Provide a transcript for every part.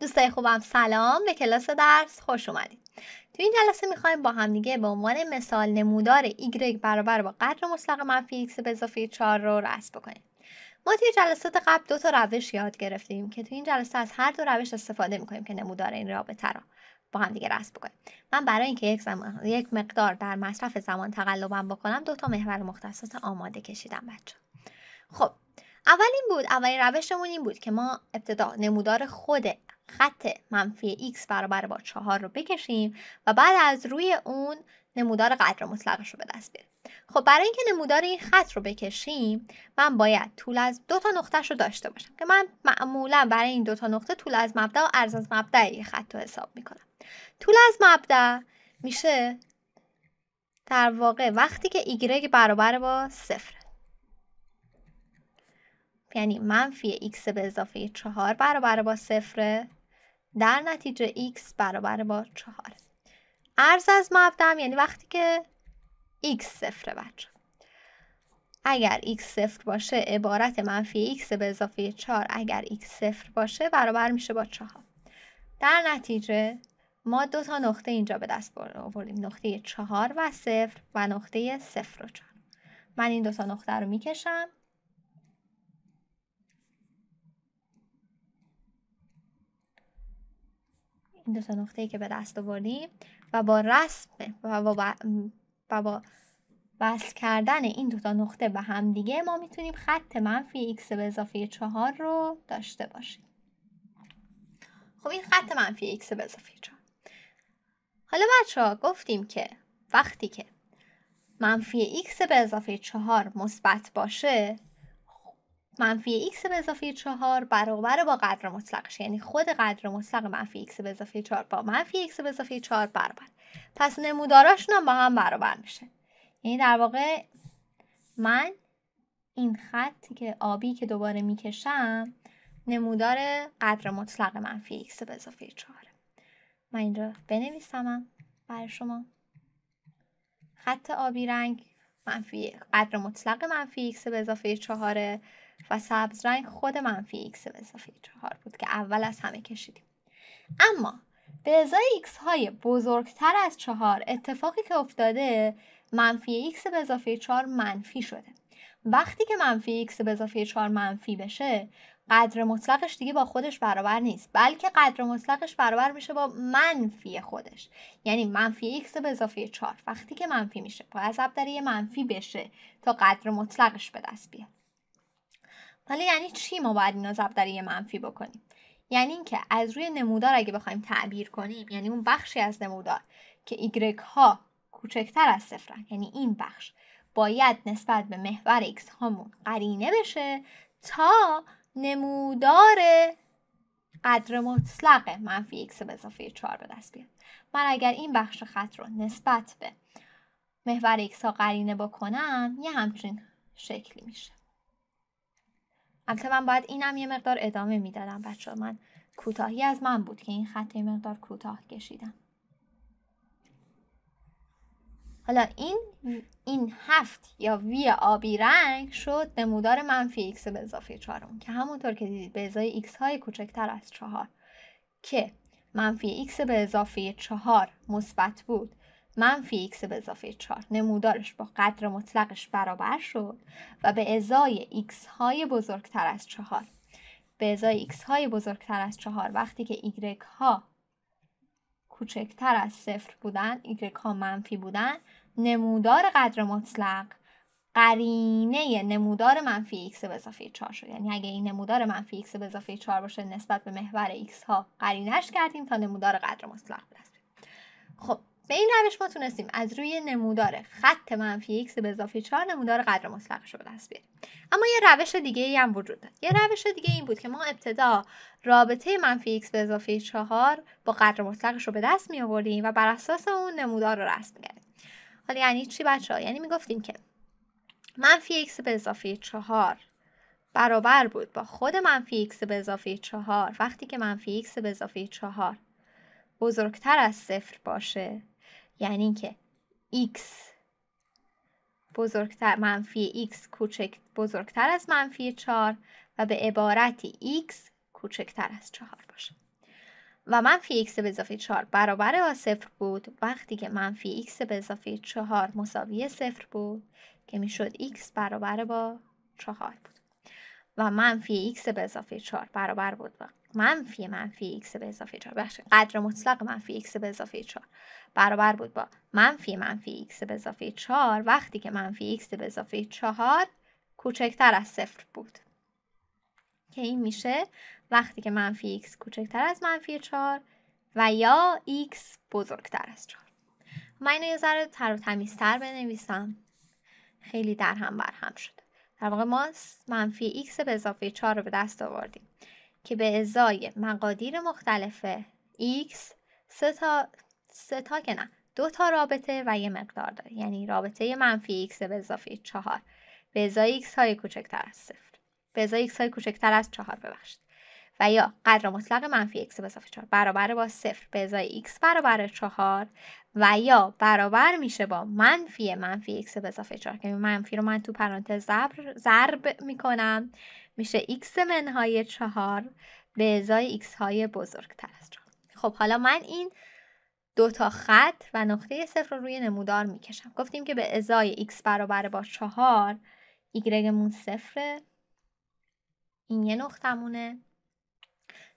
دوستای خوبم سلام به کلاس درس خوش اومدید تو این جلسه میخوایم با همدیگه به عنوان مثال نمودار ایگرگ برابر با قدر مطلق منفی ایکس به اضافه 4 رو رسم بکنیم ما توی جلسات قبل دو تا روش یاد گرفتیم که تو این جلسه از هر دو روش استفاده میکنیم که نمودار این رابطه رو با هم دیگه رسم بکنیم من برای اینکه یک, یک مقدار در مصرف زمان تقلبم بکنم دو تا محور مختصات آماده کشیدم بچه خب اولین بود اولین روشمون این بود که ما ابتدا نمودار خود خط منفی x برابر با چهار رو بکشیم و بعد از روی اون نمودار قدر مطلقش رو به دست بیاریم خب برای اینکه نمودار این خط رو بکشیم من باید طول از دو تا نقطهش رو داشته باشم که من معمولا برای این دو تا نقطه طول از مبدا و عرض از مبدا یه خط رو حساب میکنم طول از مبدا میشه در واقع وقتی که ایگرگ برابر با صفر. یعنی منفی x به اضافه 4 برابر با صفر در نتیجه x برابر با 4 ارز از مبدم یعنی وقتی که x صفره بچه اگر x صفر باشه عبارت منفی x به اضافه 4 اگر x صفر باشه برابر میشه با 4 در نتیجه ما دو تا نقطه اینجا به دست آوردیم نقطه 4 و 0 و نقطه 0 و 4 من این دو تا نقطه رو میکشم این دو تا نقطه ای که به دست آوردیم و با رسم و با, با, با وصل کردن این دو تا نقطه به هم دیگه ما میتونیم خط منفی x به اضافه 4 رو داشته باشیم خب این خط منفی x به اضافه 4 حالا بچه ها گفتیم که وقتی که منفی x به اضافه 4 مثبت باشه منفی x به اضافه 4 برابر با قدر مطلقش یعنی خود قدر مطلق منفی x به اضافه 4 با منفی x به اضافه 4 برابر پس نموداراشون هم با هم برابر میشه یعنی در واقع من این خط که آبی که دوباره میکشم نمودار قدر مطلق منفی x به اضافه 4 من اینجا بنویسمم برای شما خط آبی رنگ منفی قدر مطلق منفی x به اضافه 4 و سبز رنگ خود منفی ایکس به اضافه چهار بود که اول از همه کشیدیم اما به ازای ایکس های بزرگتر از چهار اتفاقی که افتاده منفی ایکس به اضافه 4 منفی شده وقتی که منفی ایکس به اضافه 4 منفی بشه قدر مطلقش دیگه با خودش برابر نیست بلکه قدر مطلقش برابر میشه با منفی خودش یعنی منفی x به اضافه 4 وقتی که منفی میشه باید ضرب در منفی بشه تا قدر مطلقش به دست بیاد حالا یعنی چی ما باید اینا یه منفی بکنیم یعنی اینکه از روی نمودار اگه بخوایم تعبیر کنیم یعنی اون بخشی از نمودار که ایگرگ ها کوچکتر از صفرن یعنی این بخش باید نسبت به محور x هامون قرینه بشه تا نمودار قدر مطلق منفی x به اضافه 4 به دست بیاد من اگر این بخش خط رو نسبت به محور x ها قرینه بکنم یه همچین شکلی میشه البته من باید اینم یه مقدار ادامه میدادم بچه من کوتاهی از من بود که این خط یه مقدار کوتاه کشیدم حالا این این هفت یا وی آبی رنگ شد نمودار منفی x به اضافه چهارم که همونطور که دیدید به ازای ایکس های کوچکتر از چهار که منفی x به اضافه چهار مثبت بود منفی x به اضافه 4 نمودارش با قدر مطلقش برابر شد و به ازای x های بزرگتر از 4 به ازای x های بزرگتر از 4 وقتی که y ها کوچکتر از صفر بودن y ها منفی بودن نمودار قدر مطلق قرینه نمودار منفی x به اضافه 4 شد یعنی اگه این نمودار منفی x به اضافه 4 باشه نسبت به محور x ها قرینش کردیم تا نمودار قدر مطلق خب به این روش ما تونستیم از روی نمودار خط منفی x به اضافه 4 نمودار قدر مطلقش رو به دست بیاریم اما یه روش دیگه ای هم وجود داشت یه روش دیگه این بود که ما ابتدا رابطه منفی x به اضافه 4 با قدر مطلقش رو به دست می آوردیم و بر اساس اون نمودار رو رسم کردیم حالا یعنی چی بچه ها؟ یعنی میگفتیم که منفی x به اضافه 4 برابر بود با خود منفی x به اضافه 4 وقتی که منفی x به اضافه 4 بزرگتر از صفر باشه یعنی که x بزرگتر منفی x کوچک بزرگتر از منفی 4 و به عبارتی x کوچکتر از 4 باشه و منفی x به اضافه 4 برابر با صفر بود وقتی که منفی x به اضافه 4 مساوی صفر بود که میشد x برابر با 4 بود و منفی x به اضافه 4 برابر بود با منفی منفی x به اضافه 4 بخش قدر مطلق منفی x به اضافه 4 برابر بود با منفی منفی x به اضافه 4 وقتی که منفی x به اضافه 4 کوچکتر از صفر بود که این میشه وقتی که منفی x کوچکتر از منفی 4 و یا x بزرگتر از 4 من اینو یه ذره تر و تمیزتر بنویسم خیلی در هم بر هم شد در واقع ما منفی x به اضافه 4 رو به دست آوردیم که به ازای مقادیر مختلف x سه تا, سه تا که نه دو تا رابطه و یه مقدار داره یعنی رابطه منفی x به اضافه 4 به ازای x های کوچکتر از صفر به ازای x های کوچکتر از 4 ببخشید و یا قدر مطلق منفی x به اضافه 4 برابر با صفر به ازای x برابر 4 و یا برابر میشه با منفی منفی x به اضافه 4 که منفی رو من تو پرانتز ضرب میکنم میشه x منهای 4 به ازای x های بزرگتر از 4 خب حالا من این دو تا خط و نقطه صفر رو روی نمودار میکشم گفتیم که به ازای x برابر با 4 y مون صفره این یه نقطمونه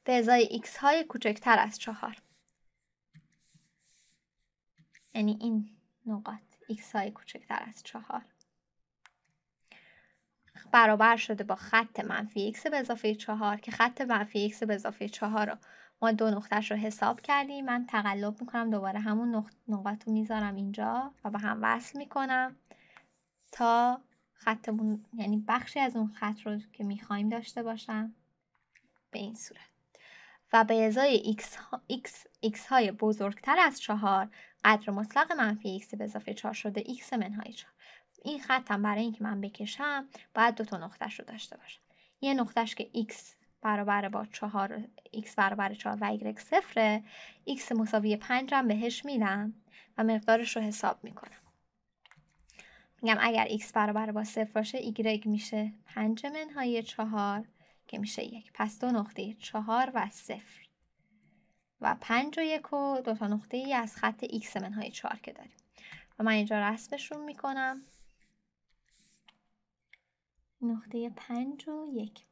به ازای x های کوچکتر از چهار یعنی این نقاط x های کوچکتر از چهار برابر شده با خط منفی x به اضافه چهار که خط منفی x به اضافه چهار رو ما دو نقطهش رو حساب کردیم من تقلب میکنم دوباره همون نقط نقاط رو میذارم اینجا و به هم وصل میکنم تا خطمون یعنی بخشی از اون خط رو که میخوایم داشته باشم به این صورت و به ازای x, x, x های بزرگتر از 4 قدر مطلق منفی x به اضافه 4 شده x منهای 4 این خطم برای اینکه من بکشم باید دو تا نقطهش رو داشته باشم یه نقطهش که x برابر با 4 x برابر 4 و y صفره x مساوی 5 هم بهش میدم و مقدارش رو حساب میکنم میگم اگر x برابر با 0 باشه y میشه 5 منهای 4 که میشه یک پس دو نقطه چهار و صفر و پنج و یک و دو تا نقطه ای از خط x منهای چهار که داریم و من اینجا رسمشون میکنم نقطه پنج و یک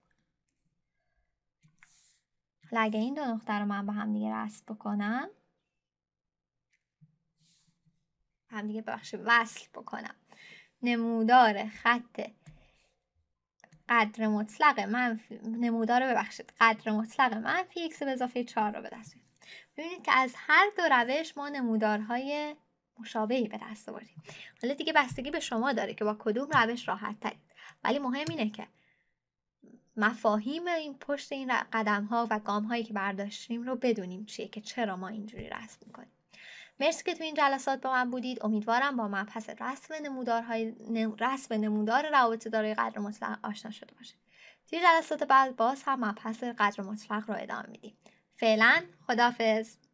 حالا اگه این دو نقطه رو من با هم دیگه رسم بکنم هم دیگه بخش وصل بکنم نمودار خط قدر مطلق منفی نمودار رو ببخشید قدر مطلق منفی x به اضافه 4 رو به دست ببینید که از هر دو روش ما نمودارهای مشابهی به دست آوردیم حالا دیگه بستگی به شما داره که با کدوم روش راحت ترید ولی مهم اینه که مفاهیم این پشت این قدم ها و گام هایی که برداشتیم رو بدونیم چیه که چرا ما اینجوری رسم میکنیم مرسی که تو این جلسات با من بودید امیدوارم با مبحث رسم نمودارهای رسم نمودار روابط دارای قدر مطلق آشنا شده باشید توی جلسات بعد باز هم مبحث قدر مطلق رو ادامه میدیم فعلا خدافز